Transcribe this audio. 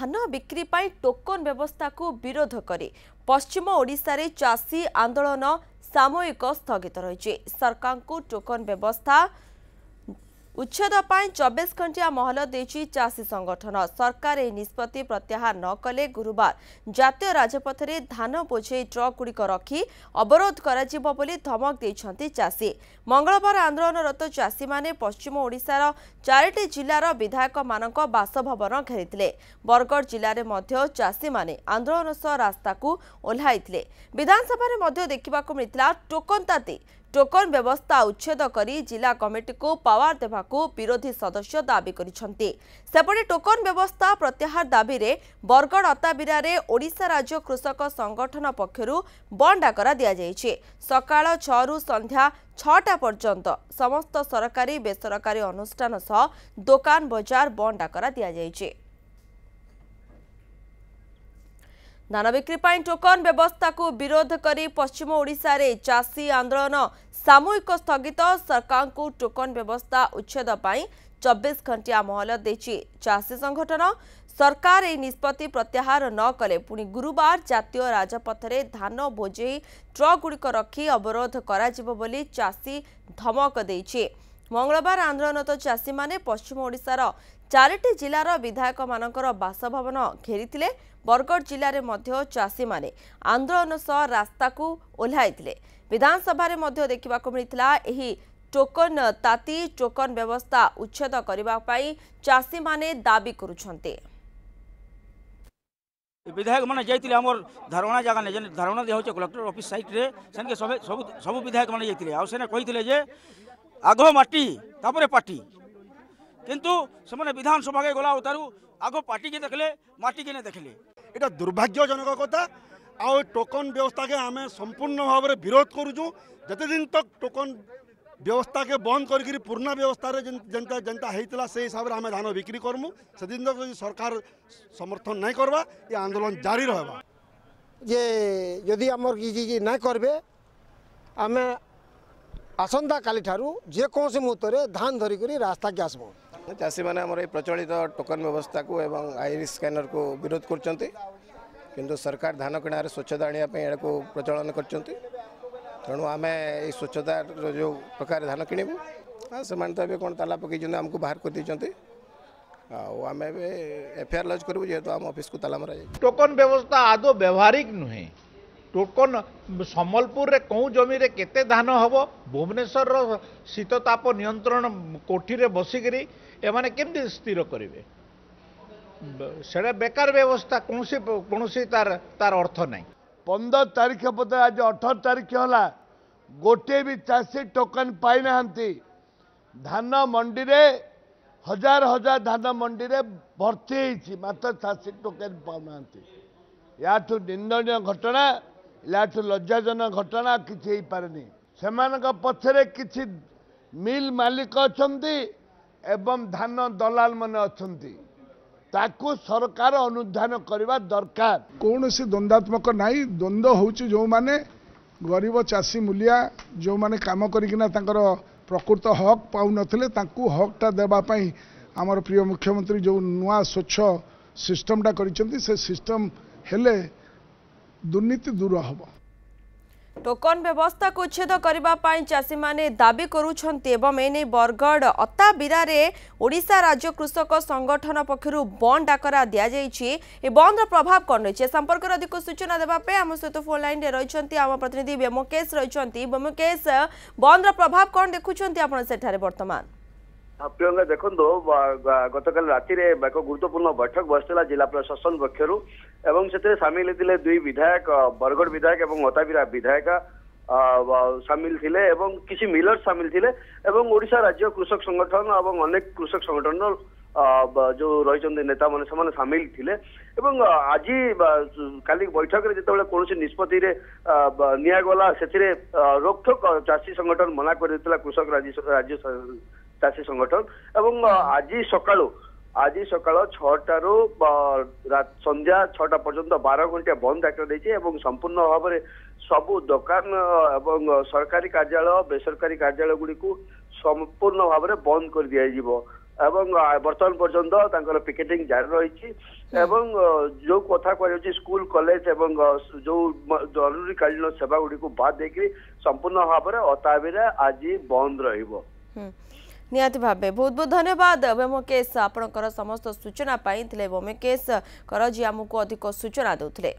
ଧାନ ବିକ୍ରି ପାଇଁ ଟୋକନ ବ୍ୟବସ୍ଥାକୁ ବିରୋଧ କରି ପଶ୍ଚିମ ଓଡ଼ିଶାରେ ଚାଷୀ ଆନ୍ଦୋଳନ ସାମୟିକ ସ୍ଥଗିତ ରହିଛି ସରକାରଙ୍କୁ ଟୋକନ ବ୍ୟବସ୍ଥା উচ্ছেদ পাই চব্বিশ ঘণ্টিয়া মহল দিয়েছে চাষী সংগঠন সরকার এই নিষ্পতি প্রত্যাহার নকলে গুরুবার জাতীয় রাজপথে ধান বোঝেই ট্রকগুড়ি রক্ষি অবরোধ করা ধমক দিয়েছেন চাষী মঙ্গলবার আন্দোলনরত চাষী মানে পশ্চিম ওড়শার চারিটি জেলার বিধায়ক মানক বাসভবন ঘেরিলে বরগড় জেলার মধ্য চাষী মানে আন্দোলন সহ রাস্তা ওহ্লাই বিধানসভার মধ্য দেখা মিলিলা টোকন্তাতে ଟୋକନ ବ୍ୟବସ୍ଥା ଉଚ୍ଛେଦ କରି ଜିଲ୍ଲା କମିଟିକୁ ପାୱାର ଦେବାକୁ ବିରୋଧୀ ସଦସ୍ୟ ଦାବି କରିଛନ୍ତି ସେପଟେ ଟୋକନ ବ୍ୟବସ୍ଥା ପ୍ରତ୍ୟାହାର ଦାବିରେ ବରଗଡ଼ ଅତାବିରାରେ ଓଡ଼ିଶା ରାଜ୍ୟ କୃଷକ ସଂଗଠନ ପକ୍ଷରୁ ବନ୍ଦ ଡାକରା ଦିଆଯାଇଛି ସକାଳ ଛଅରୁ ସନ୍ଧ୍ୟା ଛଅଟା ପର୍ଯ୍ୟନ୍ତ ସମସ୍ତ ସରକାରୀ ବେସରକାରୀ ଅନୁଷ୍ଠାନ ସହ ଦୋକାନ ବଜାର ବନ୍ଦ ଡାକରା ଦିଆଯାଇଛି ଧାନ ବିକ୍ରି ପାଇଁ ଟୋକନ ବ୍ୟବସ୍ଥାକୁ ବିରୋଧ କରି ପଶ୍ଚିମ ଓଡ଼ିଶାରେ ଚାଷୀ ଆନ୍ଦୋଳନ ସାମୁହିକ ସ୍ଥଗିତ ସରକାରଙ୍କୁ ଟୋକନ ବ୍ୟବସ୍ଥା ଉଚ୍ଛେଦ ପାଇଁ ଚବିଶ ଘଣ୍ଟିଆ ମହଲତ ଦେଇଛି ଚାଷୀ ସଂଗଠନ ସରକାର ଏହି ନିଷ୍ପତ୍ତି ପ୍ରତ୍ୟାହାର ନ କଲେ ପୁଣି ଗୁରୁବାର ଜାତୀୟ ରାଜପଥରେ ଧାନ ବୋଝେଇ ଟ୍ରକ୍ ଗୁଡ଼ିକ ରଖି ଅବରୋଧ କରାଯିବ ବୋଲି ଚାଷୀ ଧମକ ଦେଇଛି ମଙ୍ଗଳବାର ଆନ୍ଦୋଳନରତ ଚାଷୀମାନେ ପଶ୍ଚିମ ଓଡ଼ିଶାର ଚାରିଟି ଜିଲ୍ଲାର ବିଧାୟକମାନଙ୍କର ବାସଭବନ ଘେରିଥିଲେ ବରଗଡ଼ ଜିଲ୍ଲାରେ ମଧ୍ୟ ଚାଷୀମାନେ ଆନ୍ଦୋଳନ ସହ ରାସ୍ତାକୁ ଓହ୍ଲାଇଥିଲେ ବିଧାନସଭାରେ ମଧ୍ୟ ଦେଖିବାକୁ ମିଳିଥିଲା ଏହି ଟୋକନ ତାତି ଟୋକନ ବ୍ୟବସ୍ଥା ଉଚ୍ଛେଦ କରିବା ପାଇଁ ଚାଷୀମାନେ ଦାବି କରୁଛନ୍ତି ବିଧାୟକ ମାନେ ଯାଇଥିଲେ ଆମର ଧାରଣା ଜାଗା ନେଇ ଯେ ଧାରଣା ଦିଆହେଉଛି କଲେକ୍ଟର ଅଫିସ ସାଇଟ୍ରେ ସେନ୍କେ ସବୁ ସବୁ ବିଧାୟକ ମାନେ ଯାଇଥିଲେ ଆଉ ସେନେ କହିଥିଲେ ଯେ ଆଗ ମାଟି ତାପରେ ପାର୍ଟି କିନ୍ତୁ ସେମାନେ ବିଧାନସଭାକେ ଗଲା ଉତାରୁ ଆଗ ପାର୍ଟିକେ ଦେଖିଲେ ମାଟିକେ ନେ ଦେଖିଲେ এটা দুর্ভাগ্যজনক কথা আও টোকন ব্যবস্থাকে আমি সম্পূর্ণ ভাবে বিরোধ করুছু যেতদিন তক টোকন ব্যবস্থাকে বন্ধ করি পুরোনা ব্যবস্থার যেটা যেটা হয়েছিল সেই হিসাবে আমি ধান বিক্রি করমু সেদিন তক যদি সরকার সমর্থন নাই করবা এই আন্দোলন জারি রহবা যে যদি আমার কিছু না করবে আমি आसंता कालीकोसी मुहूर्त में धान धरिक रास्ता के आसबू चाषी मैंने प्रचलित टोकन व्यवस्था को एवं आईरी स्कानर को विरोध कर सरकार धान किणार स्वच्छता आने को प्रचलन करणु आम स्वच्छतार जो प्रकार धान किण से कौन ताला पक आमको बाहर कर दे आम एफआईआर लज करूँ जेहतु आम अफिस्क ताला मरा टोकन व्यवस्था आदो व्यवहारिक नुहे ଟୋକନ ସମ୍ବଲପୁରରେ କେଉଁ ଜମିରେ କେତେ ଧାନ ହେବ ଭୁବନେଶ୍ୱରର ଶୀତତାପ ନିୟନ୍ତ୍ରଣ କୋଠିରେ ବସିକିରି ଏମାନେ କେମିତି ସ୍ଥିର କରିବେ ସେଟା ବେକାର ବ୍ୟବସ୍ଥା କୌଣସି କୌଣସି ତାର ତାର ଅର୍ଥ ନାହିଁ ପନ୍ଦର ତାରିଖ ବୋଧେ ଆଜି ଅଠର ତାରିଖ ହେଲା ଗୋଟିଏ ବି ଚାଷୀ ଟୋକନ୍ ପାଇନାହାନ୍ତି ଧାନ ମଣ୍ଡିରେ ହଜାର ହଜାର ଧାନ ମଣ୍ଡିରେ ଭର୍ତ୍ତି ହେଇଛି ମାତ୍ର ଚାଷୀ ଟୋକନ୍ ପାଉନାହାନ୍ତି ଏହାଠୁ ନିନ୍ଦନୀୟ ଘଟଣା ଏଠୁ ଲଜ୍ଜାଜନକ ଘଟଣା କିଛି ହେଇପାରେନି ସେମାନଙ୍କ ପଛରେ କିଛି ମିଲ୍ ମାଲିକ ଅଛନ୍ତି ଏବଂ ଧାନ ଦଲାଲମାନେ ଅଛନ୍ତି ତାକୁ ସରକାର ଅନୁଧ୍ୟାନ କରିବା ଦରକାର କୌଣସି ଦ୍ୱନ୍ଦ୍ୱାତ୍ମକ ନାହିଁ ଦ୍ୱନ୍ଦ୍ୱ ହେଉଛି ଯେଉଁମାନେ ଗରିବ ଚାଷୀ ମୂଲିଆ ଯେଉଁମାନେ କାମ କରିକିନା ତାଙ୍କର ପ୍ରକୃତ ହକ୍ ପାଉନଥିଲେ ତାଙ୍କୁ ହକ୍ଟା ଦେବା ପାଇଁ ଆମର ପ୍ରିୟ ମୁଖ୍ୟମନ୍ତ୍ରୀ ଯେଉଁ ନୂଆ ସ୍ୱଚ୍ଛ ସିଷ୍ଟମ୍ଟା କରିଛନ୍ତି ସେ ସିଷ୍ଟମ୍ ହେଲେ ଦୁର୍ନୀତି ଦୂର ହେବ ଟୋକନ ବ୍ୟବସ୍ଥାକୁ ଉଚ୍ଛେଦ କରିବା ପାଇଁ ଚାଷୀମାନେ ଦାବି କରୁଛନ୍ତି ଏବଂ ଏ ନେଇ ବରଗଡ଼ ଅତାବିରାରେ ଓଡ଼ିଶା ରାଜ୍ୟ କୃଷକ ସଂଗଠନ ପକ୍ଷରୁ ବନ୍ଦ ଡାକରା ଦିଆଯାଇଛି ଏ ବନ୍ଦର ପ୍ରଭାବ କ'ଣ ରହିଛି ଏ ସମ୍ପର୍କରେ ଅଧିକ ସୂଚନା ଦେବା ପାଇଁ ଆମ ସହିତ ଫୋନ୍ ଲାଇନ୍ରେ ରହିଛନ୍ତି ଆମ ପ୍ରତିନିଧି ବ୍ୟମକେଶ ରହିଛନ୍ତି ବ୍ୟମକେଶ ବନ୍ଦର ପ୍ରଭାବ କ'ଣ ଦେଖୁଛନ୍ତି ଆପଣ ସେଠାରେ ବର୍ତ୍ତମାନ ପ୍ରିୟଙ୍କା ଦେଖନ୍ତୁ ଗତକାଲି ରାତିରେ ଏକ ଗୁରୁତ୍ୱପୂର୍ଣ୍ଣ ବୈଠକ ବସିଥିଲା ଜିଲ୍ଲା ପ୍ରଶାସନ ପକ୍ଷରୁ ଏବଂ ସେଥିରେ ସାମିଲ ହେଇଥିଲେ ଦୁଇ ବିଧାୟକ ବରଗଡ଼ ବିଧାୟକ ଏବଂ ଅତାବିରା ବିଧାୟିକା ସାମିଲ ଥିଲେ ଏବଂ କିଛି ମିଲର ସାମିଲ ଥିଲେ ଏବଂ ଓଡ଼ିଶା ରାଜ୍ୟ କୃଷକ ସଂଗଠନ ଏବଂ ଅନେକ କୃଷକ ସଂଗଠନର ଯୋଉ ରହିଛନ୍ତି ନେତାମାନେ ସେମାନେ ସାମିଲ ଥିଲେ ଏବଂ ଆଜି କାଲି ବୈଠକରେ ଯେତେବେଳେ କୌଣସି ନିଷ୍ପତ୍ତିରେ ନିଆଗଲା ସେଥିରେ ରୋକଠୋକ ଚାଷୀ ସଂଗଠନ ମନା କରିଦେଇଥିଲା କୃଷକ ରାଜ୍ୟ ରାଜ୍ୟ ଚାଷୀ ସଂଗଠନ ଏବଂ ଆଜି ସକାଳୁ ଆଜି ସକାଳ ଛଅଟାରୁ ସନ୍ଧ୍ୟା ଛଅଟା ପର୍ଯ୍ୟନ୍ତ ବାର ଘଣ୍ଟିଆ ବନ୍ଦ ଡାକ ଦେଇଛି ଏବଂ ସମ୍ପୂର୍ଣ୍ଣ ଭାବରେ ସବୁ ଦୋକାନ ଏବଂ ସରକାରୀ କାର୍ଯ୍ୟାଳୟ ବେସରକାରୀ କାର୍ଯ୍ୟାଳୟ ଗୁଡିକୁ ସମ୍ପୂର୍ଣ୍ଣ ଭାବରେ ବନ୍ଦ କରି ଦିଆଯିବ ଏବଂ ବର୍ତ୍ତମାନ ପର୍ଯ୍ୟନ୍ତ ତାଙ୍କର ପିକେଟିଂ ଜାରି ରହିଛି ଏବଂ ଯୋଉ କଥା କୁହାଯାଉଛି ସ୍କୁଲ କଲେଜ ଏବଂ ଯୋଉ ଜରୁରୀକାଳୀନ ସେବା ଗୁଡିକୁ ବାଦ ଦେଇକି ସମ୍ପୂର୍ଣ୍ଣ ଭାବରେ ଅତାବିରେ ଆଜି ବନ୍ଦ ରହିବ ନିହାତି ଭାବେ ବହୁତ ବହୁତ ଧନ୍ୟବାଦ ବ୍ୟୋମକେଶ ଆପଣଙ୍କର ସମସ୍ତ ସୂଚନା ପାଇଁ ଥିଲେ ବ୍ୟୋମକେଶଙ୍କର ଯିଏ ଆମକୁ ଅଧିକ ସୂଚନା ଦେଉଥିଲେ